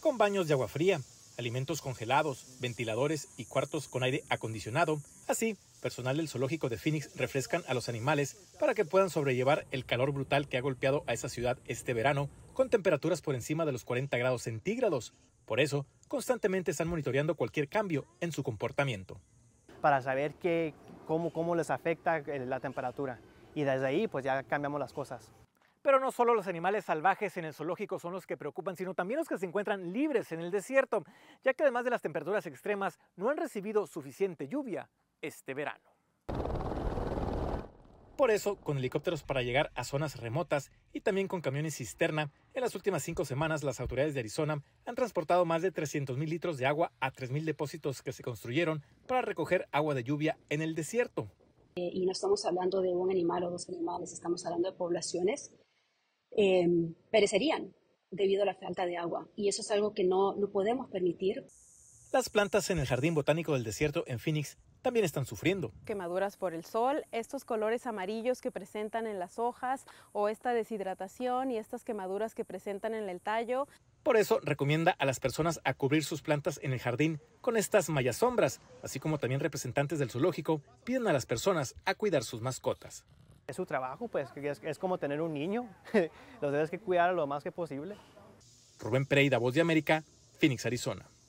con baños de agua fría, alimentos congelados, ventiladores y cuartos con aire acondicionado. Así, personal del zoológico de Phoenix refrescan a los animales para que puedan sobrellevar el calor brutal que ha golpeado a esa ciudad este verano, con temperaturas por encima de los 40 grados centígrados. Por eso, constantemente están monitoreando cualquier cambio en su comportamiento. Para saber qué, cómo, cómo les afecta eh, la temperatura. Y desde ahí, pues ya cambiamos las cosas. Pero no solo los animales salvajes en el zoológico son los que preocupan, sino también los que se encuentran libres en el desierto, ya que además de las temperaturas extremas, no han recibido suficiente lluvia este verano. Por eso, con helicópteros para llegar a zonas remotas y también con camiones cisterna, en las últimas cinco semanas las autoridades de Arizona han transportado más de 300 mil litros de agua a 3.000 depósitos que se construyeron para recoger agua de lluvia en el desierto. Eh, y no estamos hablando de un animal o dos animales, estamos hablando de poblaciones Em, perecerían debido a la falta de agua. Y eso es algo que no, no podemos permitir. Las plantas en el Jardín Botánico del Desierto en Phoenix también están sufriendo. Quemaduras por el sol, estos colores amarillos que presentan en las hojas o esta deshidratación y estas quemaduras que presentan en el tallo. Por eso recomienda a las personas a cubrir sus plantas en el jardín con estas mallas sombras, así como también representantes del zoológico piden a las personas a cuidar sus mascotas. Es su trabajo, pues es, como tener un niño, los debes que cuidar lo más que posible. Rubén Pereira, Voz de América, Phoenix, Arizona.